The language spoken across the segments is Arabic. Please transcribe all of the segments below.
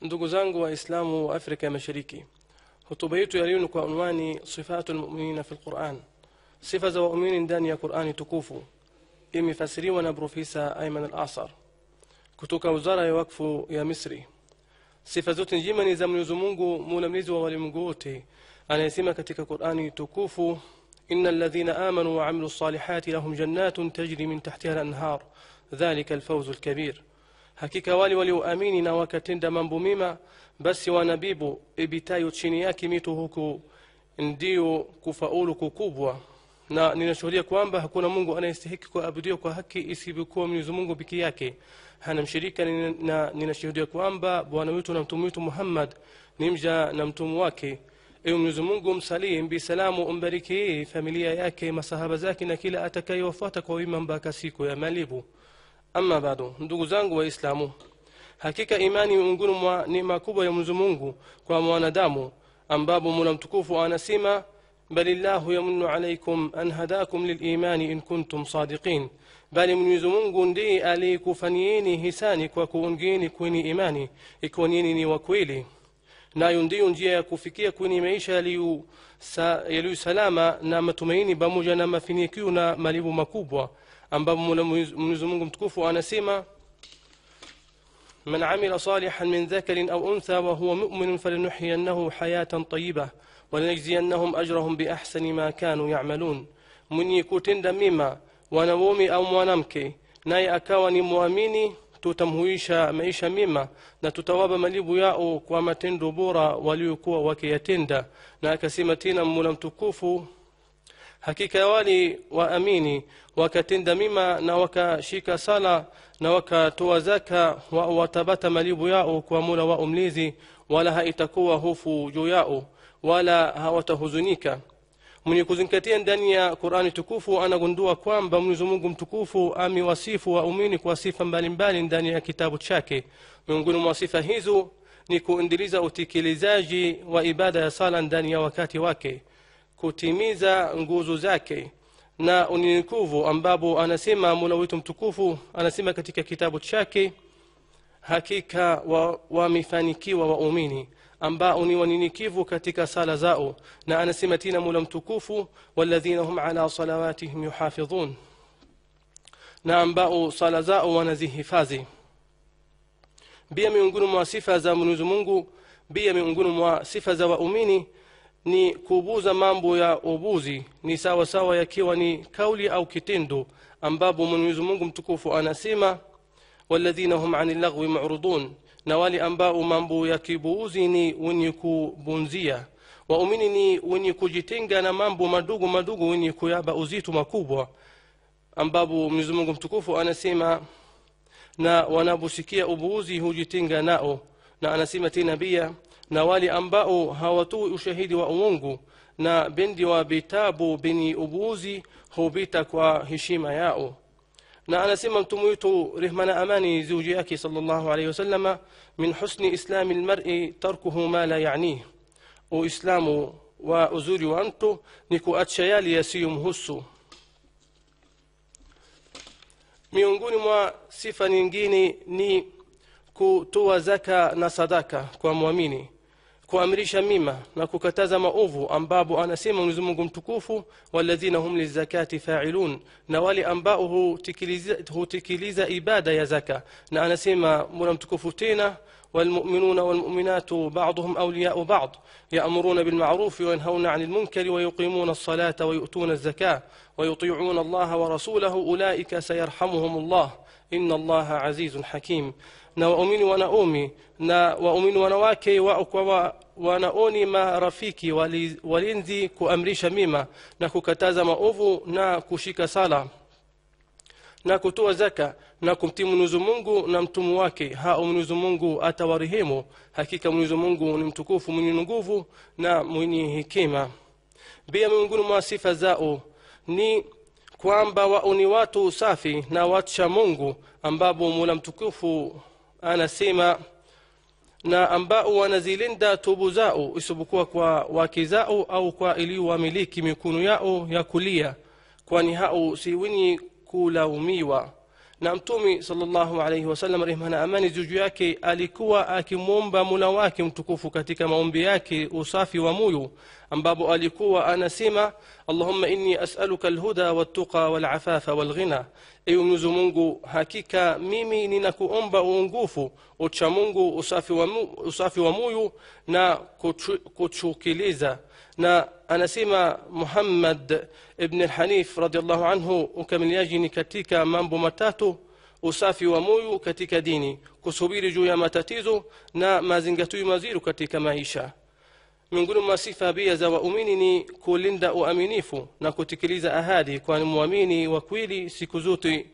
Ndugu zangu Waislamu wa Afrika ya Mashariki, hutuba yetu ya leo kwa unwani sifatu lmuminina fi lquran, sifa za waumini ndani ya Qurani tukufu. Imefasiriwa na Profesa Aiman al Asar kutoka wizara ya wakfu ya Misri. Sifa zote njema ni za Mwenyezi Mungu, mola mlezi wa walimwengu wote, anayesema katika Qurani tukufu إن الذين آمنوا وعملوا الصالحات لهم جنات تجري من تحتها الأنهار ذلك الفوز الكبير hakika wale walioamini na wakatenda mambo mema basi wanabibu ibitayo chini yake mito huku ndio kufaulu kukubwa na ninashuhudia kwamba hakuna mungu anayestahiki kuabudiwa kwa haki isivyokuwa mwenyezi mungu peke yake hana mshirika na ninashuhudia kwamba bwana wetu na mtume wetu muhammad ni mja na mtumu wake ewe mwenyezi mungu msalim bisalamu umbariki familia yake masahaba zake na kila atakayewafuata kwa wima mpaka siku ya malibu أما بعد ندوغو زانغو وإسلامو حقيقة إيماني مونغو نما نما كوبا يمزو مونغو كوا موانا دامو أم بابو مولم تكوفو أنا سيما بل الله يمن عليكم أن هداكم للإيمان إن كنتم صادقين بل من يزمونغو ندي ألي كوفانييني هساني كوا كونجيني كويني إيماني إكونينيني وكويلي نا يندي ينجي يكوفيكي كويني مايشا ليو سا يلو سلاما نا متميني بموجا نما فينيكيو نا مليبو مكوبوا ambapo Mwenyezi Mungu mtukufu anasema من عمل صالحا من ذكر أو أنثى وهو مؤمن فلنحيينه حياة طيبة ولنجزينهم أجرهم بأحسن ما كانوا يعملون من يكوتن دميما ونومي أو موانمكي ناي أكاواني مواميني تتمهيشا مايشا ميما نتتواب مليب ياؤو كواما تندو بورا وليكوا وكي يتندا ناكسيمتين مولم hakika wali waamini wakatenda mima na wakashika sala na wakatoa zaka wa watabata malibu yao kwa mula wao mlezi wala haitakuwa hofu juu yao wala hawatahuzunika mwenye kuzingatia ndani ya qurani tukufu anagundua kwamba mwenyezi mungu mtukufu amewasifu waumini kwa sifa mbalimbali ndani ya kitabu chake miongoni mwa sifa hizo ni kuendeleza utekelezaji wa ibada ya sala ndani ya wakati wake kutimiza nguzo zake na unyenyekevu ambapo anasema mola wetu mtukufu anasema katika kitabu chake hakika wamefanikiwa wa waumini ambao ni wanyenyekevu katika sala zao na anasema tena mola mtukufu waladhina hum ala salawatihim yuhafidhun na ambao sala zao wanazihifadhi pia miongoni mwa sifa za mwenyezi mungu pia miongoni mwa sifa za waumini ni kubuza mambo ya ubuzi ni sawa sawa yakiwa ni kauli au kitendo ambapo mwenyezi mungu mtukufu anasema waladhina hum anil lagwi muridun na wale ambao mambo ya kibuuzi ni wenye kubunzia waumini ni wenye kujitenga na mambo madogo madogo wenye kuyaba uzito makubwa ambapo mwenyezi mungu mtukufu anasema na wanaposikia ubuuzi hujitenga nao na anasema tena pia na wale ambao hawatoi ushahidi wa uongo na bendi wa vitabu benye ubuzi hupita kwa heshima yao na anasema mtume wetu rehma na amani ziuji yake salllahu alaihi wasalama min husni islami lmari tarkuhu ma la yanih uislamu wa uzuri wa mtu ni kuacha yale yasiyomhusu miongoni mwa sifa nyingine ni kutoa zaka na sadaka kwa mwamini kuamrisha mima na kukataza maovu ambapo anasema Mwenyezi Mungu mtukufu walladhina hum lizakati fa'ilun na wale ambao hutikiliza, hutikiliza ibada ya zaka na anasema Mola mtukufu tena والمؤمنون والمؤمنات بعضهم أولياء بعض يأمرون بالمعروف وينهون عن المنكر ويقيمون الصلاة ويؤتون الزكاة ويطيعون الله ورسوله أولئك سيرحمهم الله إن الله عزيز حكيم na waumini wanaume na waumini wanawake wao kwa wa, wanaoni marafiki wali, walinzi kuamrisha mima na kukataza maovu na kushika sala na kutoa zaka na kumtii mwenyezi mungu na mtumu wake hao mwenyezi mungu atawarehemu hakika mwenyezi mungu ni mtukufu mwenye nguvu na mwenye hekima pia miongoni mwa sifa zao ni kwamba wao ni watu safi na wacha mungu ambapo mola mtukufu anasema na ambao wanazilinda tubu zao isipokuwa kwa wake zao au kwa iliyowamiliki mikono yao ya kulia kwani hao si wenye kulaumiwa na mtume salllahu alaihi wasallam rehma na amani juju yake alikuwa akimwomba mula wake mtukufu katika maombi yake usafi wa moyo أنباب آليكو أنا سيما اللهم إني أسألك الهدى والتقى والعفاف والغنى Ewe Mwenyezi Mungu, hakika mimi ninakuomba uongofu, ucha Mungu, usafi wa, mu, usafi wa moyo na kuchu, kuchukiliza. Na anasema Muhammad ibn al-Hanif radhiallahu anhu, ukamiliaji ni katika mambo matatu: usafi wa moyo katika dini, kusubiri juu ya matatizo na mazingatio mazuri katika maisha. miongoni mwa sifa bia za waumini ni kulinda uaminifu na kutekeleza ahadi kwani mwamini wa kweli siku zote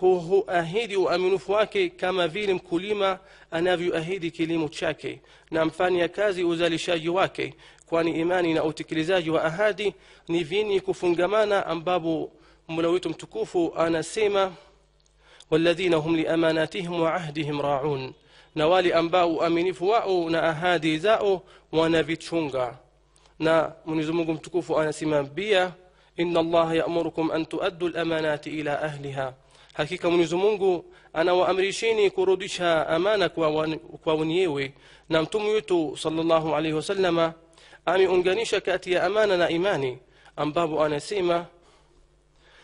huahidi uaminifu wake kama vile mkulima anavyoahidi kilimo chake na mfanya kazi uzalishaji wake kwani imani na utekelezaji wa ahadi ni vini kufungamana ambapo mola wetu mtukufu anasema waladhina hum liamanatihim waahadihim raun نوالي أنباء أميني فواء نا أهادي زاء ونا فيتشونغا نا منزمكم تكوفوا أنا سمان بيا إن الله يأمركم أن تؤدوا الأمانات إلى أهلها حقيقة منزمونغو أنا وأمريشيني كرودشا أمانك وونيوي نمتم يوتو صلى الله عليه وسلم أمي أنجانيشا كاتيا أمانا إيماني أم أنا سيما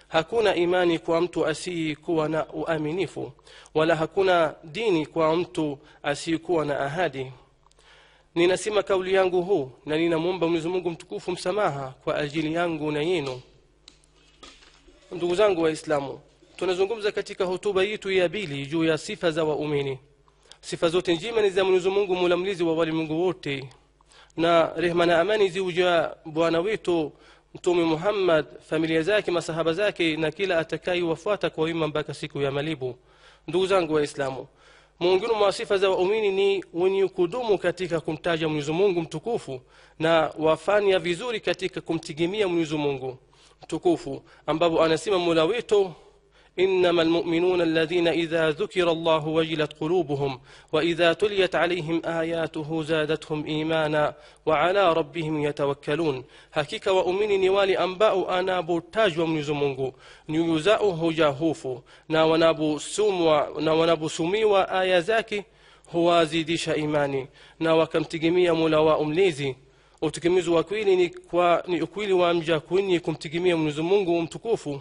hakuna imani kwa mtu asiyekuwa na uaminifu wala hakuna dini kwa mtu asiyekuwa na ahadi ninasema kauli yangu huu na ninamwomba mwenyezi mungu mtukufu msamaha kwa ajili yangu na yenu ndugu zangu waislamu tunazungumza katika hotuba yetu ya pili juu ya sifa za waumini sifa zote njema ni za mwenyezi mungu mulamlizi wa walimwengu wote na rehma na amani ziuja bwana wetu mtume muhammad familia zake masahaba zake na kila atakayewafuata kwa wima mpaka siku ya malipo ndugu zangu waislamu miongoni mwa sifa za waumini ni wenye kudumu katika kumtaja mwenyezi mungu mtukufu na wafanya vizuri katika kumtegemea mwenyezi mungu mtukufu ambapo anasema mola wetu انما المؤمنون الذين اذا ذكر الله وجلت قلوبهم واذا تليت عليهم اياته زادتهم ايمانا وعلى ربهم يتوكلون هكيك وامني نوالي انباء انا بو تاج ومنزمونغو نيوزا هجاهوفو ناونابو سوم ناونابو سومي وايا زاكي هو زيديش ايماني ناوكم تجميا ملاوا امليزي وتكمزوا كويلي كوا ني كويلي وامجا كويني كم تجميا منزمونغو ومتكوفو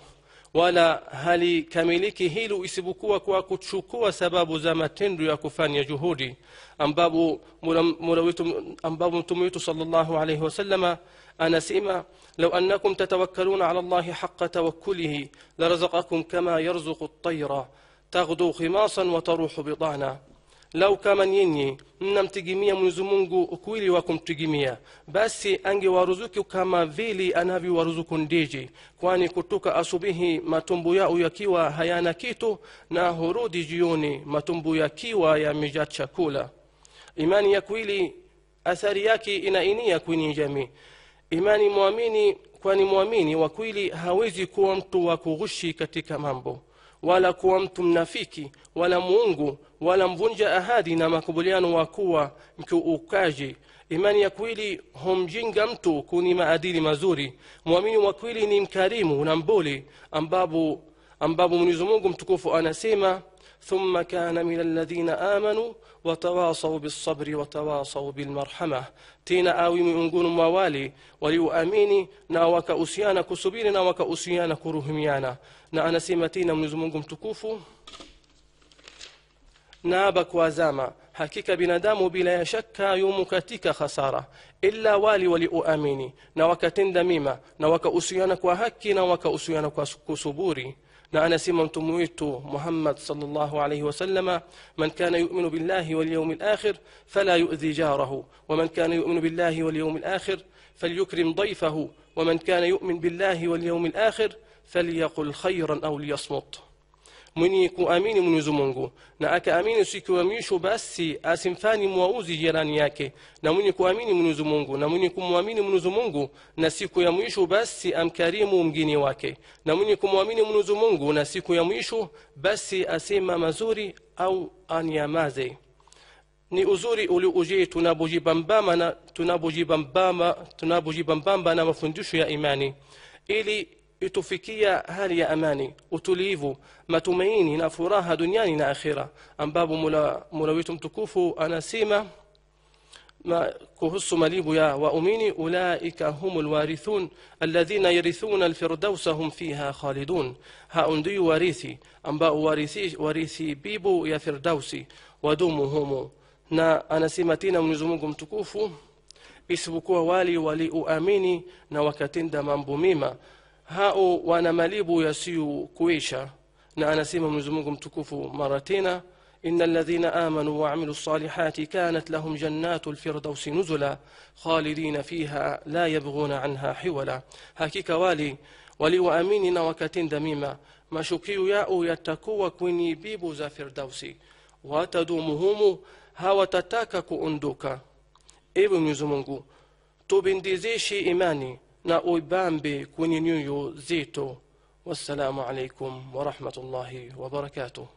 wala halikamiliki hilo isipokuwa kwa kuchukua sababu za matendo ya kufanya juhudi ambapo mola wetu ambapo mtume wetu sallallahu alayhi wasallam anasema لو أنكم تتوكلون على الله حق توكله لرزقكم كما يرزق الطير تغدو خماصا وتروح بطانا lau kama nyinyi mnamtegemea mwenyezi mungu ukweli wa kumtegemea basi angewaruzuku kama vile anavyowaruzuku ndiji kwani kutoka asubuhi matumbu yao yakiwa hayana kitu na hurudi jioni matumbu yakiwa yameja chakula imani ya kweli athari yake inainia kwenye jamii imani mwamini kwani mwamini wa kweli hawezi kuwa mtu wa kughushi katika mambo wala kuwa mtu mnafiki wala muungu wala mvunja ahadi na makubaliano wa kuwa mkiukaji imani ya kweli humjinga mtu kuni maadili mazuri mwamini wa kweli ni mkarimu na mbole ambapo ambapo mwenyezi mungu mtukufu anasema ثم كان من الذين آمنوا وتواصوا بالصبر وتواصوا بالمرحمة تينا آوي من موالي وليو أميني ناوك أسيانا كسبيل ناوك أسيانا كرهميانا نأنا سيمتين من زمونكم تكوفوا نابك وزاما حكيك بندام بلا شك يومك تيك خسارة إلا والي ولي نوك تندميما نوك أسيانك وهكي نوك أسيانك كسبوري نعنا من تمويت محمد صلى الله عليه وسلم من كان يؤمن بالله واليوم الآخر فلا يؤذي جاره ومن كان يؤمن بالله واليوم الآخر فليكرم ضيفه ومن كان يؤمن بالله واليوم الآخر فليقل خيرا أو ليصمت mwenye kuamini mwenyezi mungu na akaamini siku ya mwisho basi asimfani mwauzi jirani yake na mwenye kuamini mwenyezi mungu na mwenye kumwamini mwenyezi mungu na siku ya mwisho basi amkarimu mgeni wake na mwenye kumwamini mwenyezi mungu na siku ya mwisho basi asema mazuri au anyamaze ni uzuri ulioje tunapojibambamba na tunapojibambamba tunapojibambamba na mafundisho ya imani ili itufikia hali ya amani utulivu matumaini na furaha duniani na akhira ambapo mula, mula wetu mtukufu anasema ما كهس مليبيا وأميني أولئك هم الوارثون الذين يرثون الفردوس هم فيها خالدون هؤلاء وارثي أنباء وارثي وارثي بيبو يا فردوسي ودومو هم na anasematiنا mwenyezi mungu mtukufu isipokuwa wale walioamini na wakatenda mambo mema هاو وانا ماليبو يسيو كويشا نا انا سيما مزمكم تكوفو مرتين ان الذين امنوا وعملوا الصالحات كانت لهم جنات الفردوس نزلا خالدين فيها لا يبغون عنها حولا هاكي كوالي ولي واميننا وكتين دميما ما شكيو ياو يتكو كوني بيبو زا فردوسي واتدومهم هاو تتاكك اندوكا ايبو مزمكم تو بنديزيشي ايماني نا اوي بامبي كوني نيو زيتو والسلام عليكم ورحمه الله وبركاته